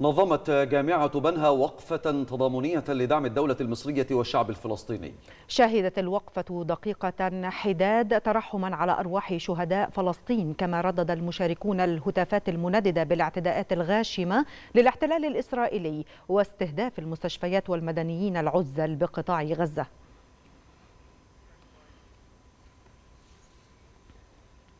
نظمت جامعة بنها وقفة تضامنية لدعم الدولة المصرية والشعب الفلسطيني شهدت الوقفة دقيقة حداد ترحما على أرواح شهداء فلسطين كما ردد المشاركون الهتافات المنددة بالاعتداءات الغاشمة للاحتلال الإسرائيلي واستهداف المستشفيات والمدنيين العزل بقطاع غزة